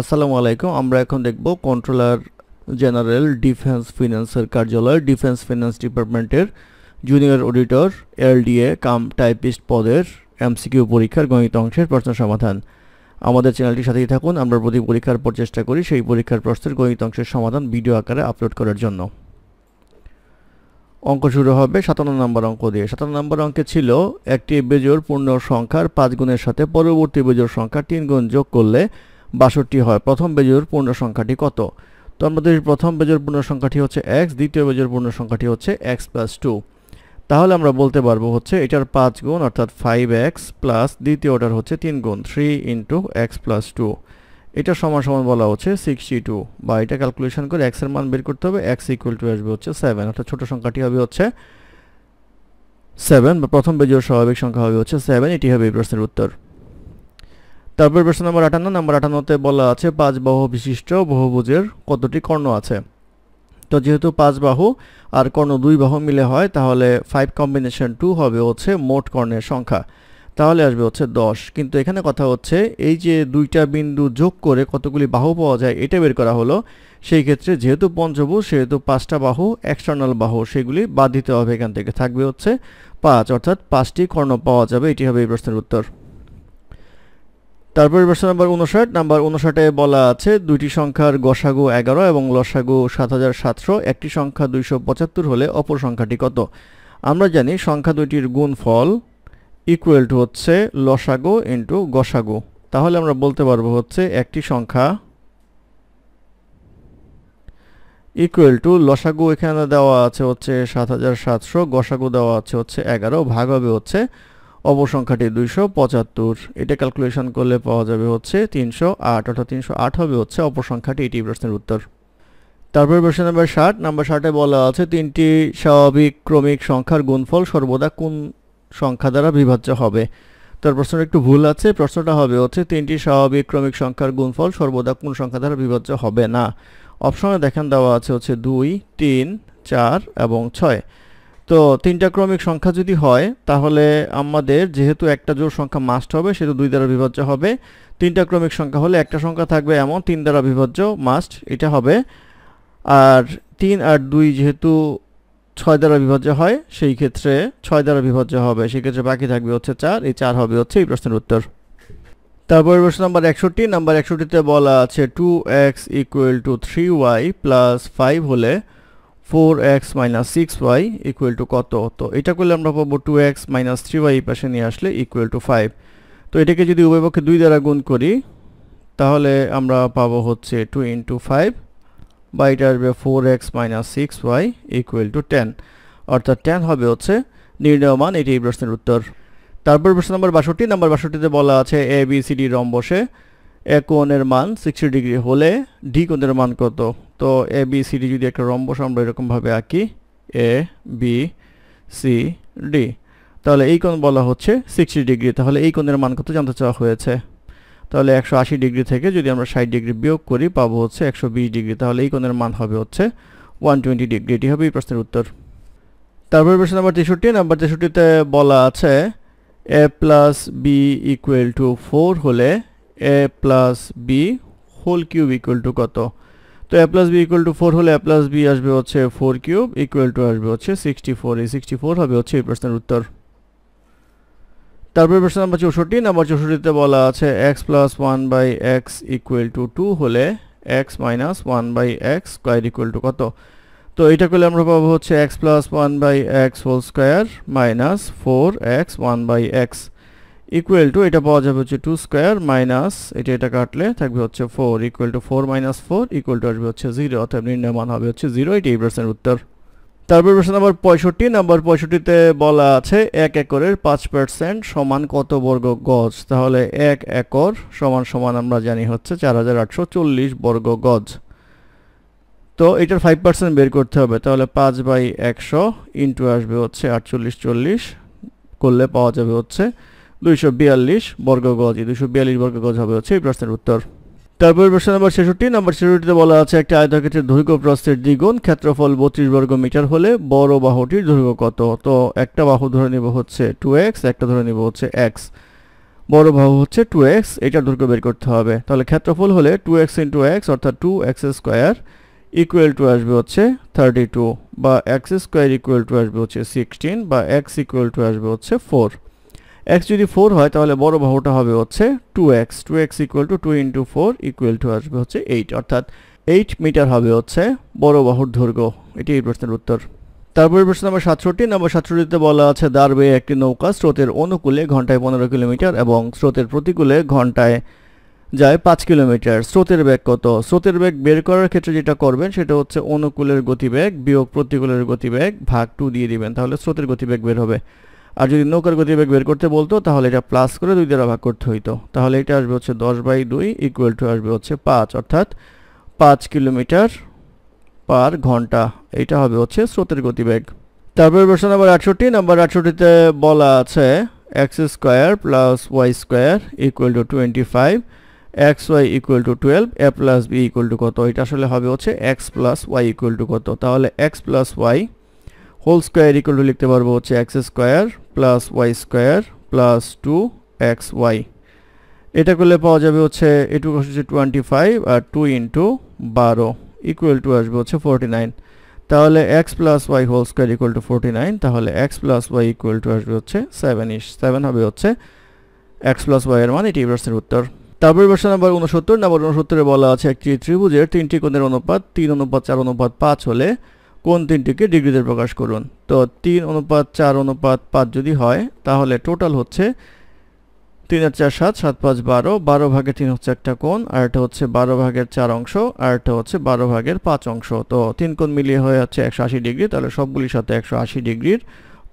আসসালামু আলাইকুম আমরা এখন দেখব কন্ট্রোলার জেনারেল ডিফেন্স ফিন্যান্সের কার্যালয় ডিফেন্স ফিনান্স ডিপার্টমেন্টের junior auditor LDA cum typist পদের এমসিকিউ পরীক্ষার গণিত অংশের প্রশ্ন সমাধান আমাদের চ্যানেলটির সাথেই থাকুন আমরা প্রতি পরীক্ষার পর চেষ্টা করি সেই পরীক্ষার প্রশ্নের গণিত অংশের সমাধান ভিডিও আকারে আপলোড করার জন্য অঙ্ক শুরু হবে সাতান্ন নম্বর অঙ্ক দিয়ে সাতান্ন নম্বর অঙ্কে ছিল একটি বেজোর পূর্ণ সংখ্যার পাঁচ গুণের সাথে পরবর্তী বেজোর সংখ্যা তিন গুণ যোগ করলে বাষট্টি হয় প্রথম বেজোর পূর্ণ সংখ্যাটি কত তো আমাদের প্রথম বেজোর পূর্ণ সংখ্যাটি হচ্ছে এক্স দ্বিতীয় বেজোর পূর্ণ সংখ্যাটি হচ্ছে এক্স প্লাস টু তাহলে আমরা বলতে পারবো হচ্ছে এটার পাঁচ গুণ অর্থাৎ ফাইভ এক্স প্লাস দ্বিতীয় অর্ডার হচ্ছে তিন গুণ three into X plus two এটা সমান সমান বলা হচ্ছে সিক্সটি টু বা এটা ক্যালকুলেশন করে এক্সের মান বের করতে হবে এক্স ইকুয়াল টু আসবে হচ্ছে সেভেন অর্থাৎ ছোটো সংখ্যাটি হবে হচ্ছে সেভেন বা প্রথম বেজোর স্বাভাবিক সংখ্যা হবে হচ্ছে সেভেন এটি হবে এই প্রশ্নের উত্তর তারপর প্রশ্ন নম্বর আটান্ন নম্বর আটান্নতে বলা আছে পাঁচ বাহু বিশিষ্ট বহুভুজের কতটি কর্ণ আছে তো যেহেতু পাঁচ বাহু আর কর্ণ দুই বাহু মিলে হয় তাহলে ফাইভ কম্বিনেশন টু হবে হচ্ছে মোট কর্ণের সংখ্যা তাহলে আসবে হচ্ছে দশ কিন্তু এখানে কথা হচ্ছে এই যে দুইটা বিন্দু যোগ করে কতগুলি বাহু পাওয়া যায় এটা বের করা হলো সেই ক্ষেত্রে যেহেতু পঞ্চভুজ সেহেতু পাঁচটা বাহু এক্সটার্নাল বাহু সেগুলি বাদ দিতে হবে এখান থেকে থাকবে হচ্ছে পাঁচ অর্থাৎ পাঁচটি কর্ণ পাওয়া যাবে এটি হবে এই প্রশ্নের উত্তর তারপরে প্রশ্ন নাম্বার উনষাট নাম্বার উনষাটে বলা আছে দুইটি সংখ্যার গসাগু এগারো এবং লসাগু সাত হাজার সাতশো একটি সংখ্যা দুইশো পঁচাত্তর হলে অপর সংখ্যাটি কত আমরা জানি সংখ্যা দুইটির গুণফল ইকুয়াল টু হচ্ছে লসাগু ইন্টু গসাগু তাহলে আমরা বলতে পারবো হচ্ছে একটি সংখ্যা ইকুয়াল টু লসাগু এখানে দেওয়া আছে হচ্ছে সাত হাজার সাতশো গসাগু দেওয়া আছে হচ্ছে এগারো ভাগ হবে হচ্ছে অবসংখ্যাটি দুইশো পঁচাত্তর এটা ক্যালকুলেশন করলে পাওয়া যাবে হচ্ছে তিনশো আট অর্থাৎ তিনশো আট হবে হচ্ছে অপসংখ্যাটি এটি প্রশ্নের উত্তর তারপর প্রশ্ন নাম্বার ষাট নাম্বার ষাটে বলা আছে তিনটি স্বাভাবিক ক্রমিক সংখ্যার গুণফল সর্বদা কোন সংখ্যা দ্বারা বিভাজ্য হবে তার প্রশ্নটা একটু ভুল আছে প্রশ্নটা হবে হচ্ছে তিনটি স্বাভাবিক ক্রমিক সংখ্যার গুণফল সর্বদা কোন সংখ্যা দ্বারা বিভাজ্য হবে না অপশনে দেখেন দেওয়া আছে হচ্ছে দুই তিন চার এবং ছয় তো তিনটা ক্রমিক সংখ্যা যদি হয় তাহলে আমাদের যেহেতু একটা জোড় সংখ্যা মাস্ট হবে সেটা দুই দ্বারা বিভাজ্য হবে তিনটা ক্রমিক সংখ্যা হলে একটা সংখ্যা থাকবে এমন তিন দ্বারা বিভাজ্য মাস্ট এটা হবে আর তিন আর দুই যেহেতু ছয় দ্বারা বিভাজ্য হয় সেই ক্ষেত্রে ছয় দ্বারা বিভাজ্য হবে সেক্ষেত্রে বাকি থাকবে হচ্ছে চার এই চার হবে হচ্ছে এই প্রশ্নের উত্তর তারপরে প্রশ্ন নাম্বার একষট্টি নাম্বার একষট্টিতে বলা আছে two x equal to three Y plus five হলে four X minus six Y equal to কত তো এটা করলে আমরা পাবো two X minus three Y এই পাশে নিয়ে আসলে ইকুয়েল টু ফাইভ তো এটাকে যদি উভয়পক্ষে দুই দ্বারা গুণ করি তাহলে আমরা পাবো হচ্ছে টু ইন্টু ফাইভ বা এটা আসবে four X minus six Y equal to ten অর্থাৎ টেন হবে হচ্ছে নির্ণয় মান এটি এই প্রশ্নের উত্তর তারপর প্রশ্ন নম্বর বাষট্টি নম্বর বাষট্টিতে বলা আছে এ বি সি ডি রম্বসে এ কোণের মান সিক্সটি ডিগ্রি হলে ডি কোণের মান কত তো এ বি সি ডি যদি একটা রম্বস আমরা এরকমভাবে আঁকি এ বি সি ডি তাহলে এই কোণ বলা হচ্ছে সিক্সটি ডিগ্রি তাহলে এই কোণের মান কত জানতে চাওয়া হয়েছে তাহলে একশো আশি ডিগ্রি থেকে যদি আমরা ষাট ডিগ্রি বিয়োগ করি পাবো হচ্ছে একশো বিশ ডিগ্রি তাহলে এই কোণের মান হবে হচ্ছে ওয়ান টোয়েন্টি ডিগ্রি এটি হবে এই প্রশ্নের উত্তর তারপরে প্রশ্ন নাম্বার তেষট্টি নাম্বার তেষট্টিতে বলা আছে A plus B equal to four হলে A plus B whole cube equal to কত তো A plus B equal to four হলে এ প্লাস বি আসবে হচ্ছে ফোর কিউব ইকুয়াল টু আসবে হচ্ছে সিক্সটি ফোর এই সিক্সটি ফোর হবে হচ্ছে এই প্রশ্নের উত্তর তারপরে প্রশ্ন নাম্বার চৌষট্টি নাম্বার চৌষট্টিতে বলা আছে X plus one by X equal to two হলে X minus one by X square equal to কত তো এটা করলে আমরা পাবো হচ্ছে X plus one by X whole square minus four X one by X equal to এটা পাওয়া যাবে হচ্ছে টু স্কোয়ার মাইনাস এটা এটা কাটলে থাকবে হচ্ছে four equal to four minus four equal to আসবে হচ্ছে জিরো অর্থাৎ নির্ণয় মান হবে হচ্ছে জিরো এটি এই প্রশ্নের উত্তর তারপর প্রশ্ন নাম্বার পঁয়ষট্টি নাম্বার পঁয়ষট্টিতে বলা আছে এক একরের পাঁচ পার্সেন্ট সমান কত বর্গ গজ তাহলে এক একর সমান সমান আমরা জানি হচ্ছে চার হাজার আটশো চল্লিশ বর্গ গজ তো এটার ফাইভ পার্সেন্ট বের করতে হবে তাহলে পাঁচ বাই একশো ইন্টু আসবে হচ্ছে আটচল্লিশ চল্লিশ করলে পাওয়া যাবে হচ্ছে দুইশো বিয়াল্লিশ বর্গ গজ এই দুইশো বিয়াল্লিশ বর্গ হবে হচ্ছে এই প্রশ্নের উত্তর তারপর প্রশ্ন নম্বর ছেষট্টি নম্বর ছেষট্টিতে বলা আছে একটা আয়তক্ষেত্রের দৈর্ঘ্য প্রস্থের দ্বিগুণ ক্ষেত্রফল বত্রিশ বর্গ মিটার হলে বড় বাহুটির দৈর্ঘ্য কত তো একটা বাহু ধরে নিব হচ্ছে টু এক্স একটা ধরে নিব হচ্ছে এক্স বড় বাহু হচ্ছে টু এক্স এটার দৈর্ঘ্য বের করতে হবে তাহলে ক্ষেত্রফল হলে টু এক্স ইন্টু এক্স অর্থাৎ two X square equal to আসবে হচ্ছে থার্টি টু বা এক্স স্কোয়ার ইকুয়াল টু আসবে হচ্ছে সিক্সটিন বা এক্স ইকুয়াল টু আসবে হচ্ছে ফোর এক্স যদি ফোর হয় তাহলে বড় বাহুটা হবে হচ্ছে two X two x equal to two into four equal to আসবে হচ্ছে এইট অর্থাৎ এইট মিটার হবে হচ্ছে বড় বাহুর দৈর্ঘ্য এটি এই প্রশ্নের উত্তর তারপরে প্রশ্ন নম্বর সাতষট্টি নম্বর সাতষট্টিতে বলা আছে দাঁড়বে একটি নৌকা স্রোতের অনুকূলে ঘন্টায় পনেরো কিলোমিটার এবং স্রোতের প্রতিকূলে ঘন্টায় যায় পাঁচ কিলোমিটার স্রোতের বেগ কত স্রোতের বেগ বের করার ক্ষেত্রে যেটা করবেন সেটা হচ্ছে অনুকূলের গতিবেগ বিয়োগ প্রতিকূলের গতিবেগ ভাগ টু দিয়ে দিবেন তাহলে স্রোতের গতিবেগ বের হবে আর যদি নৌকার গতিবেগ বের করতে বলতো তাহলে এটা প্লাস করে দুই দ্বারা ভাগ করতে হইতো তাহলে এটা আসবে হচ্ছে দশ বাই দুই ইকুয়াল টু আসবে হচ্ছে পাঁচ অর্থাৎ পাঁচ কিলোমিটার পার ঘন্টা এটা হবে হচ্ছে স্রোতের গতিবেগ তারপরে প্রশ্ন নাম্বার আটষট্টি নাম্বার আটষট্টিতে বলা আছে X square plus Y square equal to twenty five X Y equal to twelve A plus B equal to কত এটা আসলে হবে হচ্ছে X plus Y equal to কত তাহলে x plus Y whole square equal to লিখতে পারবো হচ্ছে X square plus Y square plus two X Y এটা করলে পাওয়া যাবে হচ্ছে এটুকু হচ্ছে টোয়েন্টি ফাইভ আর টু ইন্টু বারো ইকুয়াল টু আসবে হচ্ছে ফোরটি নাইন তাহলে x plus Y whole square equal to forty nine তাহলে x plus Y equal to আসবে হচ্ছে সেভেন ইস সেভেন হবে হচ্ছে এক্স প্লাস ওয়াই এর মান এটি প্রশ্নের উত্তর তারপর প্রশ্ন নাম্বার উনসত্তর নাম্বার উনসত্তরে বলা আছে একটি ত্রিভুজের তিনটি কোণের অনুপাত তিন অনুপাত চার অনুপাত পাঁচ হলে কোন তিনটিকে ডিগ্রিতে প্রকাশ করুন তো তিন অনুপাত চার অনুপাত পাঁচ যদি হয় তাহলে টোটাল হচ্ছে তিন আর চার সাত সাত পাঁচ বারো বারো ভাগে তিন হচ্ছে একটা কোণ আর এটা হচ্ছে বারো ভাগের চার অংশ আর এটা হচ্ছে বারো ভাগের পাঁচ অংশ তো তিন কোণ মিলিয়ে হয়ে যাচ্ছে একশো আশি ডিগ্রি তাহলে সবগুলির সাথে একশো আশি ডিগ্রির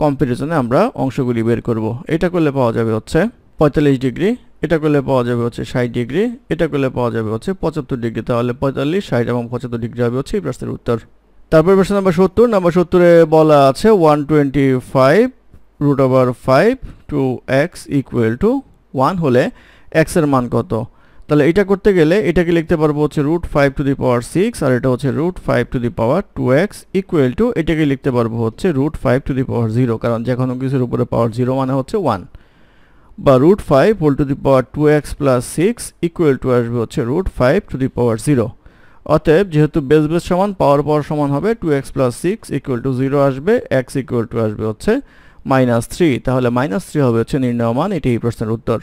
কম্পিটিশনে আমরা অংশগুলি বের করব এটা করলে পাওয়া যাবে হচ্ছে পঁয়তাল্লিশ ডিগ্রি এটা করলে পাওয়া যাবে হচ্ছে ষাট ডিগ্রি এটা করলে পাওয়া যাবে হচ্ছে পঁচাত্তর ডিগ্রি তাহলে পঁয়তাল্লিশ ষাট এবং পঁচাত্তর ডিগ্রি হবে হচ্ছে এই প্রশ্নের উত্তর তারপর প্রশ্ন নাম্বার সত্তর নাম্বার সত্তরে বলা আছে one twenty five root over five two x equal to one হলে এক্সের মান কত তাহলে এটা করতে গেলে এটাকে লিখতে পারবো হচ্ছে root five to the power six আর এটা হচ্ছে root five to the power two x equal to এটাকে লিখতে পারবো হচ্ছে root five to the power zero কারণ যে কোনো কিছুর উপরে পাওয়ার জিরো মানে হচ্ছে ওয়ান বা root five whole to the power two x plus six equal to আসবে হচ্ছে root five to the power zero অতএব যেহেতু বেস বেস সমান পাওয়ার পাওয়ার সমান হবে two x plus six equal to zero আসবে এক্স ইকুয়াল টু আসবে হচ্ছে মাইনাস থ্রি তাহলে মাইনাস থ্রি হবে হচ্ছে নির্ণয় মান এটি এই প্রশ্নের উত্তর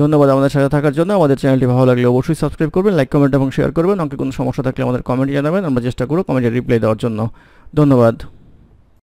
ধন্যবাদ আমাদের সাথে থাকার জন্য আমাদের চ্যানেলটি ভালো লাগলে অবশ্যই সাবস্ক্রাইব করবেন লাইক কমেন্ট এবং শেয়ার করবেন অঙ্কে কোনো সমস্যা থাকলে আমাদের কমেন্ট জানাবেন আমরা চেষ্টা করব কমেন্টের রিপ্লাই দেওয়ার জন্য ধন্যবাদ